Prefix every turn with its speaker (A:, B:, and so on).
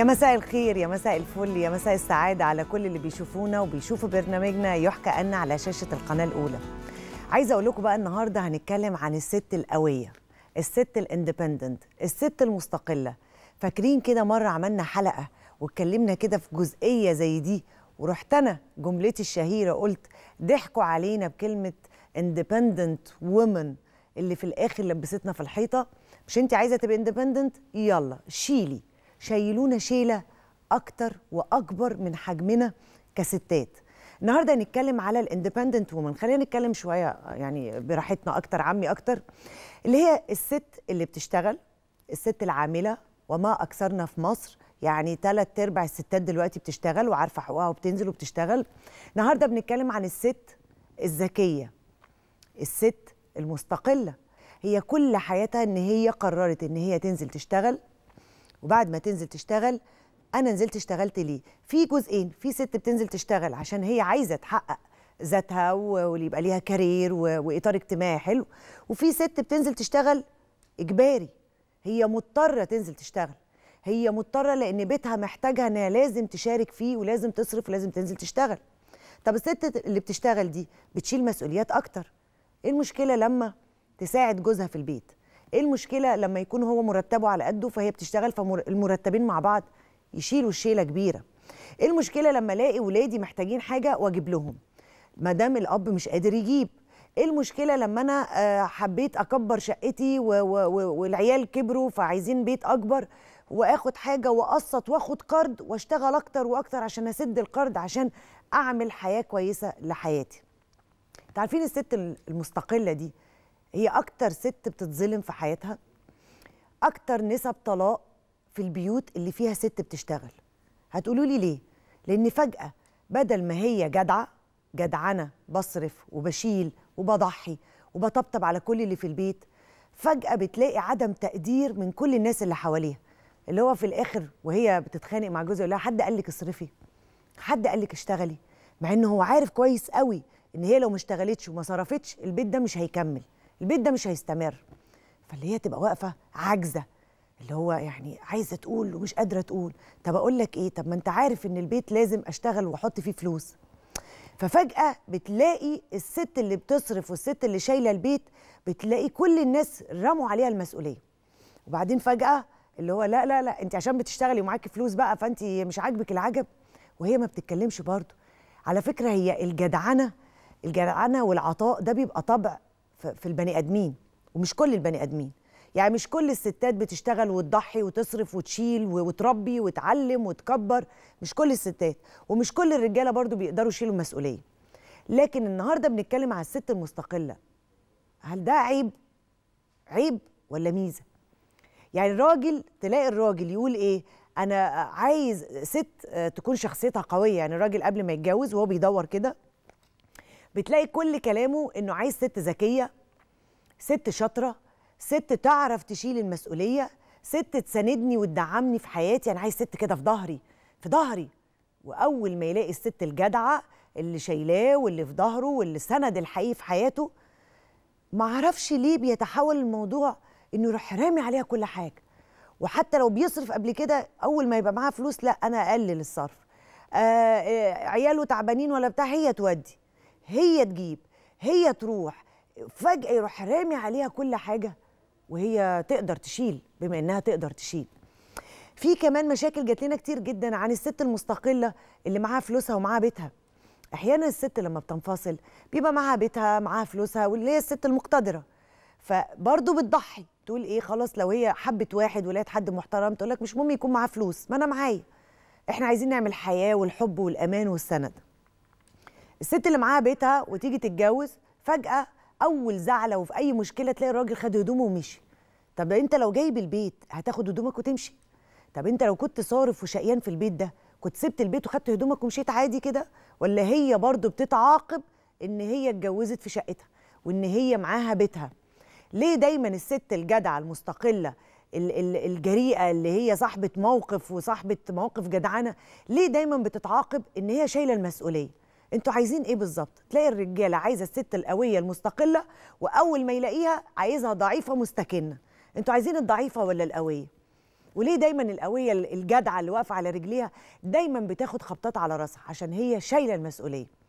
A: يا مساء الخير يا مساء الفل يا مساء السعادة على كل اللي بيشوفونا وبيشوفوا برنامجنا يحكى أن على شاشة القناة الأولى عايزة أقول لكم بقى النهاردة هنتكلم عن الست القوية الست الاندبندنت الست المستقلة فاكرين كده مرة عملنا حلقة واتكلمنا كده في جزئية زي دي ورحت أنا جملتي الشهيرة قلت ضحكوا علينا بكلمة اندبندنت وومن اللي في الآخر لبستنا في الحيطة مش انت عايزة تبقى اندبندنت يلا شيلي شايلونا شيله اكتر واكبر من حجمنا كستات النهارده هنتكلم على الاندبندنت وومن خلينا نتكلم شويه يعني براحتنا اكتر عمي اكتر اللي هي الست اللي بتشتغل الست العامله وما اكثرنا في مصر يعني ثلاث ارباع الستات دلوقتي بتشتغل وعارفه حقوقها وبتنزل وبتشتغل النهارده بنتكلم عن الست الذكيه الست المستقله هي كل حياتها ان هي قررت ان هي تنزل تشتغل وبعد ما تنزل تشتغل انا نزلت اشتغلت ليه في جزئين في ست بتنزل تشتغل عشان هي عايزه تحقق ذاتها ويبقى ليها كارير واطار اجتماعي حلو وفي ست بتنزل تشتغل اجباري هي مضطره تنزل تشتغل هي مضطره لان بيتها محتاجها انها لازم تشارك فيه ولازم تصرف ولازم تنزل تشتغل طب الست اللي بتشتغل دي بتشيل مسؤوليات اكتر ايه المشكله لما تساعد جوزها في البيت ايه المشكله لما يكون هو مرتبه على قده فهي بتشتغل فالمرتبين مع بعض يشيلوا الشيله كبيره ايه المشكله لما الاقي ولادي محتاجين حاجه واجيب لهم ما دام الاب مش قادر يجيب ايه المشكله لما انا آه، حبيت اكبر شقتي والعيال كبروا فعايزين بيت اكبر واخد حاجه واقسط واخد قرض واشتغل اكتر واكتر عشان اسد القرض عشان اعمل حياه كويسه لحياتي تعرفين عارفين الست المستقله دي هي اكتر ست بتتظلم في حياتها اكتر نسب طلاق في البيوت اللي فيها ست بتشتغل هتقولوا لي ليه لان فجاه بدل ما هي جدعه جدعنه بصرف وبشيل وبضحي وبطبطب على كل اللي في البيت فجاه بتلاقي عدم تقدير من كل الناس اللي حواليها اللي هو في الاخر وهي بتتخانق مع جوزها يقول لها حد قال لك اصرفي حد قال لك اشتغلي مع ان هو عارف كويس قوي ان هي لو ما اشتغلتش وما صرفتش البيت ده مش هيكمل البيت ده مش هيستمر فاللي هي تبقى واقفه عاجزه اللي هو يعني عايزه تقول ومش قادره تقول طب اقول لك ايه طب ما انت عارف ان البيت لازم اشتغل واحط فيه فلوس ففجاه بتلاقي الست اللي بتصرف والست اللي شايله البيت بتلاقي كل الناس رموا عليها المسؤوليه وبعدين فجاه اللي هو لا لا لا انت عشان بتشتغلي ومعاكي فلوس بقى فانت مش عاجبك العجب وهي ما بتتكلمش برضه على فكره هي الجدعنه الجدعنه والعطاء ده بيبقى طبع في البني ادمين ومش كل البني ادمين يعني مش كل الستات بتشتغل وتضحي وتصرف وتشيل وتربي وتعلم وتكبر مش كل الستات ومش كل الرجاله برضو بيقدروا يشيلوا المسؤوليه لكن النهارده بنتكلم على الست المستقله هل ده عيب عيب ولا ميزه يعني الراجل تلاقي الراجل يقول ايه انا عايز ست تكون شخصيتها قويه يعني الراجل قبل ما يتجوز وهو بيدور كده بتلاقي كل كلامه انه عايز ست ذكيه ست شاطره ست تعرف تشيل المسؤوليه ست تساندني وتدعمني في حياتي انا عايز ست كده في ظهري في ظهري واول ما يلاقي الست الجدعه اللي شايلاه واللي في ظهره واللي سند الحقيقي في حياته ما ليه بيتحول الموضوع انه يروح رامي عليها كل حاجه وحتى لو بيصرف قبل كده اول ما يبقى معاها فلوس لا انا اقلل الصرف آه, آه، عياله تعبانين ولا بتاع هي تودي هي تجيب هي تروح فجأة يروح رامي عليها كل حاجة وهي تقدر تشيل بما إنها تقدر تشيل في كمان مشاكل جات لنا كتير جدا عن الست المستقلة اللي معاها فلوسها ومعاها بيتها أحيانا الست لما بتنفصل بيبقى معاها بيتها معاها فلوسها واللي هي الست المقتدرة فبرضه بتضحي تقول ايه خلاص لو هي حبت واحد ولقيت حد محترم تقول لك مش مهم يكون معاه فلوس ما انا معايا احنا عايزين نعمل حياه والحب والامان والسند الست اللي معاها بيتها وتيجي تتجوز فجاه اول زعله وفي اي مشكله تلاقي الراجل خد هدومه ومشي طب انت لو جايب البيت هتاخد هدومك وتمشي طب انت لو كنت صارف وشقيان في البيت ده كنت سبت البيت وخدت هدومك ومشيت عادي كده ولا هي برضو بتتعاقب ان هي اتجوزت في شقتها وان هي معاها بيتها ليه دايما الست الجدعه المستقله الجريئه اللي هي صاحبه موقف وصاحبه مواقف جدعانه ليه دايما بتتعاقب ان هي شايله المسؤوليه انتوا عايزين ايه بالظبط تلاقي الرجاله عايزه الست القويه المستقله واول ما يلاقيها عايزها ضعيفه مستكنه انتوا عايزين الضعيفه ولا القويه وليه دايما القويه الجدعه اللي واقفه على رجليها دايما بتاخد خبطات على راسها عشان هي شايله المسؤوليه